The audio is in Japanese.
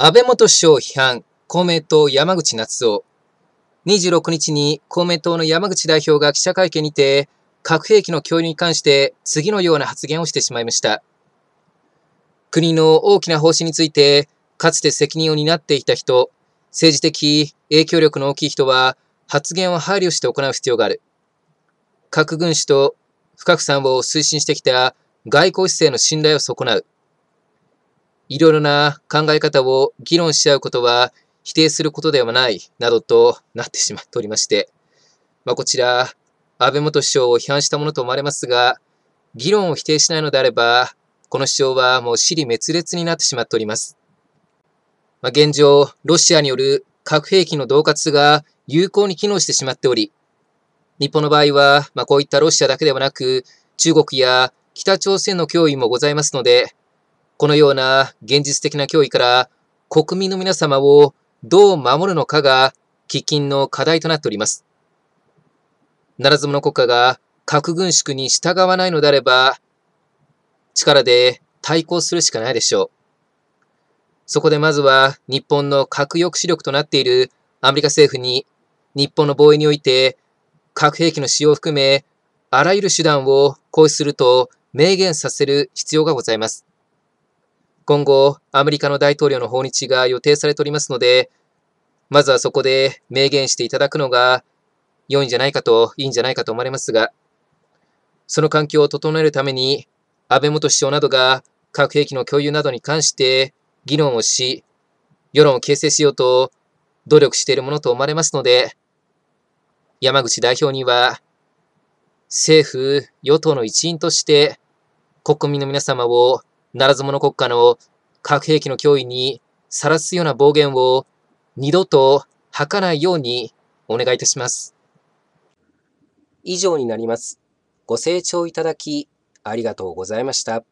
安倍元首相批判、公明党山口夏夫。26日に公明党の山口代表が記者会見にて、核兵器の共有に関して次のような発言をしてしまいました。国の大きな方針について、かつて責任を担っていた人、政治的影響力の大きい人は、発言を配慮して行う必要がある。核軍縮と不拡散を推進してきた外交姿勢の信頼を損なう。いろいろな考え方を議論し合うことは否定することではないなどとなってしまっておりまして、まあ、こちら、安倍元首相を批判したものと思われますが、議論を否定しないのであれば、この主張はもう死に滅裂になってしまっております。まあ、現状、ロシアによる核兵器の恫喝が有効に機能してしまっており、日本の場合は、まあ、こういったロシアだけではなく、中国や北朝鮮の脅威もございますので、このような現実的な脅威から国民の皆様をどう守るのかが喫緊の課題となっております。ならず者国家が核軍縮に従わないのであれば、力で対抗するしかないでしょう。そこでまずは日本の核抑止力となっているアメリカ政府に日本の防衛において核兵器の使用を含めあらゆる手段を行使すると明言させる必要がございます。今後、アメリカの大統領の訪日が予定されておりますので、まずはそこで明言していただくのが良いんじゃないかと、いいんじゃないかと思われますが、その環境を整えるために、安倍元首相などが核兵器の共有などに関して議論をし、世論を形成しようと努力しているものと思われますので、山口代表には、政府、与党の一員として、国民の皆様をならず者国家の核兵器の脅威にさらすような暴言を二度と吐かないようにお願いいたします。以上になります。ご清聴いただきありがとうございました。